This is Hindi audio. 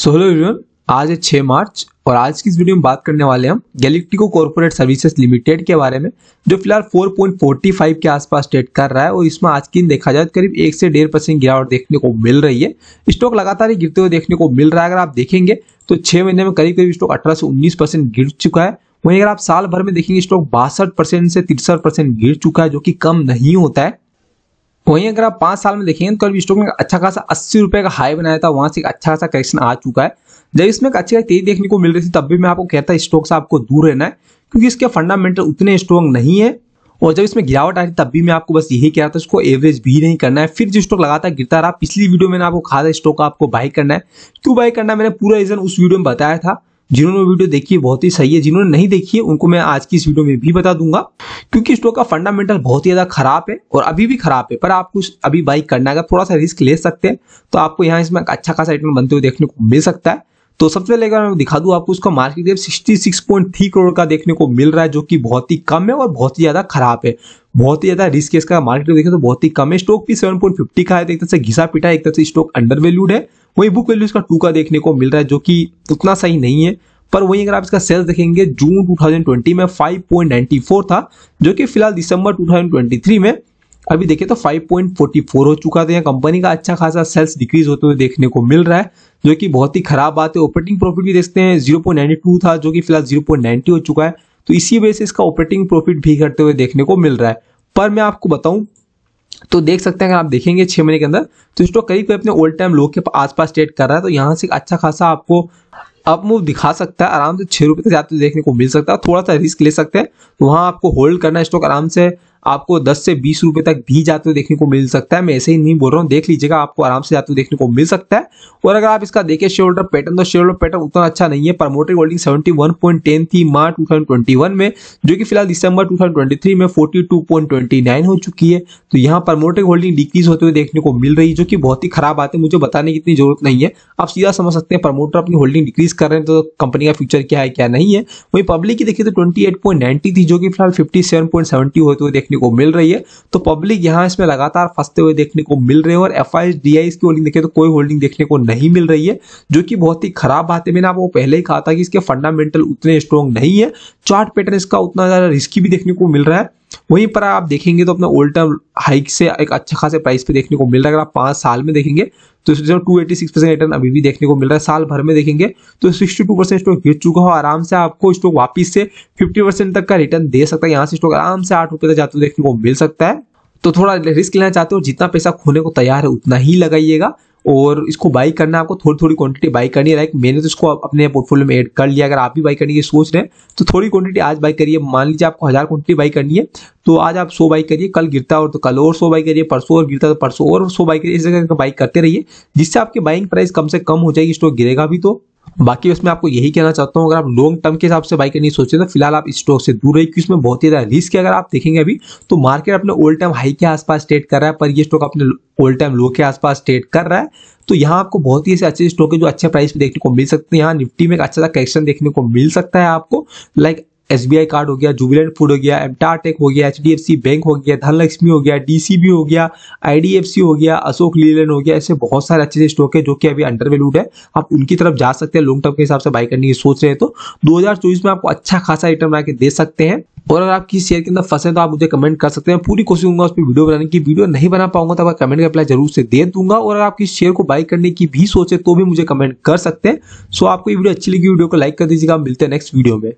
सो हेलो एवरीवन आज है छह मार्च और आज की इस वीडियो में बात करने वाले हम गैलेक्टिको कॉर्पोरेट सर्विसेज लिमिटेड के बारे में जो फिलहाल 4.45 के आसपास ट्रेड कर रहा है और इसमें आज की दिन देखा जाए तो करीब एक से डेढ़ परसेंट गिरावट देखने को मिल रही है स्टॉक लगातार ही गिरते हुए देखने को मिल रहा है अगर आप देखेंगे तो छह महीने में करीब करीब स्टॉक अठारह से उन्नीस गिर चुका है वहीं अगर आप साल भर में देखेंगे स्टॉक बासठ से तिरसठ गिर चुका है जो की कम नहीं होता है वहीं अगर आप पांच साल में देखेंगे तो अभी स्टॉक में अच्छा खासा अस्सी रुपये का हाई बनाया था वहां से एक अच्छा खासा करेक्शन आ चुका है जब इसमें एक अच्छी तेजी देखने को मिल रही थी तब भी मैं आपको कहता स्टॉक से आपको दूर रहना है क्योंकि इसके फंडामेंटल उतने स्ट्रॉन्ग नहीं है और जब इसमें गिरावट आ रही तब भी मैं आपको बस यही कह रहा था इसको एवरेज भी नहीं करना है फिर जो स्टॉक लगातार गिरता रहा पिछली वीडियो में आपको कहा था स्टॉक आपको बाई करना है क्यों बाई करना मैंने पूरा रीजन उस वीडियो में बताया था जिन्होंने वीडियो देखी है बहुत ही सही है जिन्होंने नहीं देखी है उनको मैं आज की इस वीडियो में भी बता दूंगा क्योंकि स्टॉक का फंडामेंटल बहुत ही ज़्यादा खराब है और अभी भी खराब है पर आप कुछ अभी बाई करना अगर थोड़ा सा रिस्क ले सकते हैं तो आपको यहाँ इसमें अच्छा खासा आइटम बनते हुए देखने को मिल सकता है तो सबसे पहले अगर मैं दिखा दूं आपको उसका मार्केट कैप थ्री करोड़ का देखने को मिल रहा है जो कि बहुत ही कम है और बहुत ही ज्यादा खराब है बहुत ही ज्यादा रिस्क इसका मार्केट देखें तो बहुत ही कम है स्टॉक भी 7.50 का है तो एक तरह से घिसा पिटा एक तरह से स्टॉक अंडर वैल्यूड है वही बुक वैल्यू इसका टू का देखने को मिल रहा है जो कि उतना सही नहीं है पर वहीं अगर आप इसका सेल्स देखेंगे जून 2020 में 5.94 था जो कि फिलहाल दिसंबर 2023 में अभी देखिए तो 5.44 हो चुका था यहाँ कंपनी का अच्छा खासा सेल्स डिक्रीज होते हुए देखने को मिल रहा है जो कि बहुत ही खराब बात है ऑपरेटिंग प्रॉफिट भी देखते हैं जीरो था जो कि फिलहाल जीरो हो चुका है तो इसी वजह से इसका ऑपरेटिंग प्रॉफिट भी करते हुए देखने को मिल रहा है पर मैं आपको बताऊं तो देख सकते हैं अगर आप देखेंगे छह महीने के अंदर तो स्टॉक करीब करीब अपने ओल्ड टाइम लो के आसपास ट्रेड कर रहा है तो यहाँ से अच्छा खासा आपको अप मूव दिखा सकता है आराम से छह रुपए तक जाते तो देखने को मिल सकता है थोड़ा सा रिस्क ले सकते हैं वहां आपको होल्ड करना स्टॉक आराम से आपको 10 से 20 रुपए तक भी जाते हुए देखने को मिल सकता है मैं ऐसे ही नहीं बोल रहा हूँ देख लीजिएगा आपको आराम से जाते हुए देखने को मिल सकता है और अगर आप इसका देखें शेयर होल्डर पैटर्न तो शेयर होल्डर पैटर्न उतना अच्छा नहीं है प्रमोटर होल्डिंग सेवेंटी थी मार्च टू में जो कि फिलहाल दिसंबर टू में फोर्टी हो चुकी है तो यहाँ प्रमोटर होल्डिंग डिक्रीज होते हुए देखने को मिल रही है जो कि बहुत ही खराब बात है मुझे बताने की इतनी जरूरत नहीं है आप सीधा समझ सकते हैं प्रमोटर अपनी होल्डिंग डिक्रीज कर रहे हैं तो कंपनी का फ्यूचर क्या है क्या नहीं है वही पब्लिक की देखिए तो ट्वेंटी थी जो कि फिलहाल फिफ्टी होते हुए देखने देखने को मिल रही है तो पब्लिक यहाँ इसमें लगातार फंसते हुए देखने को मिल रहे हैं और एफ आई आई की होल्डिंग देखें तो कोई होल्डिंग देखने को नहीं मिल रही है जो कि बहुत ही खराब बात है मैंने आपको पहले ही कहा था कि इसके फंडामेंटल उतने स्ट्रॉन्ग नहीं है चार्ट पैटर्न इसका उतना ज़्यादा रिस्की भी देखने को मिल रहा है वहीं पर आप देखेंगे तो अपना ओल्ड टर्म हाइक से एक अच्छा खासे प्राइस पे देखने को मिल रहा है अगर आप पांच साल में देखेंगे तो इसमें two eighty six percent return अभी भी देखने को मिल रहा है साल भर में देखेंगे तो सिक्सटी टू परसेंट स्टॉक गिर चुका हो आराम से आपको स्टॉक वापिस से फिफ्टी परसेंट तक का रिटर्न दे सकता है यहाँ से स्टॉक आराम से आठ रुपए तक जाते हुए देखने को मिल सकता है तो थोड़ा रिस्क लेना चाहते हो जितना पैसा खोने को तैयार है उतना ही लगाइएगा और इसको बाई करना आपको थोड़ी थोड़ी क्वांटिटी बाई करनी है लाइक मैंने तो इसको अपने पोर्टफोलियो में ऐड कर लिया अगर आप भी बाई करने की सोच रहे हैं तो थोड़ी क्वांटिटी आज बाई करिए मान लीजिए आपको हज़ार क्वांटिटी बाई करनी है तो आज आप सो बाई करिए कल गिरता और तो कल और सो बाई करिए परसों और गिरता तो परसों और सो बाई करिए इस जगह बाई करते रहिए जिससे आपकी बाइंग प्राइस कम से कम हो जाएगी स्टॉक गिरेगा भी तो बाकी उसमें आपको यही कहना चाहता हूँ अगर आप लॉन्ग टर्म के हिसाब से बाई करनी सोचे तो फिलहाल आप स्टॉक से दूर रहिए क्योंकि उसमें बहुत ही ज्यादा रिस्क है अगर आप देखेंगे अभी तो मार्केट अपने ओल्ड टाइम हाई के आसपास ट्रेड कर रहा है पर ये स्टॉक अपने ओल्ड टाइम लो के आसपास ट्रेड कर रहा है तो यहाँ आपको बहुत ही ऐसे अच्छे स्टॉक है जो अच्छे प्राइस पे देखने को मिल सकते हैं यहाँ निफ्टी में एक अच्छा सा कलेक्शन देखने को मिल सकता है आपको लाइक एसबीआई कार्ड हो गया जुबिलेंट फूड हो गया एमटार टेक हो गया एचडीएफसी बैंक हो गया धनलक्ष्मी हो गया डीसीबी हो गया आईडीएफसी हो गया अशोक लीलैंड हो गया ऐसे बहुत सारे अच्छे से स्टॉक है जो कि अभी अंडर वेल्यूड है आप उनकी तरफ जा सकते हैं लॉन्ग टर्म के हिसाब से बाई करने की सोच रहे हैं तो दो में आपको अच्छा खासा आइटम बना के दे सकते हैं और अगर आप किसी शेयर के अंदर फंसे तो आप मुझे कमेंट कर सकते हैं पूरी कोशिश करूंगा उस पर वीडियो बनाने की वीडियो नहीं बना पाऊंगा तो मैं कमेंट का रिप्लाई जरूर से दे दूंगा और अगर आप किस शेयर को बाई करने की भी सोचे तो भी मुझे कमेंट कर सकते हैं सो आपको ये वीडियो अच्छी लगी वीडियो को लाइक कर दीजिएगा मिलते हैं नेक्स्ट वीडियो में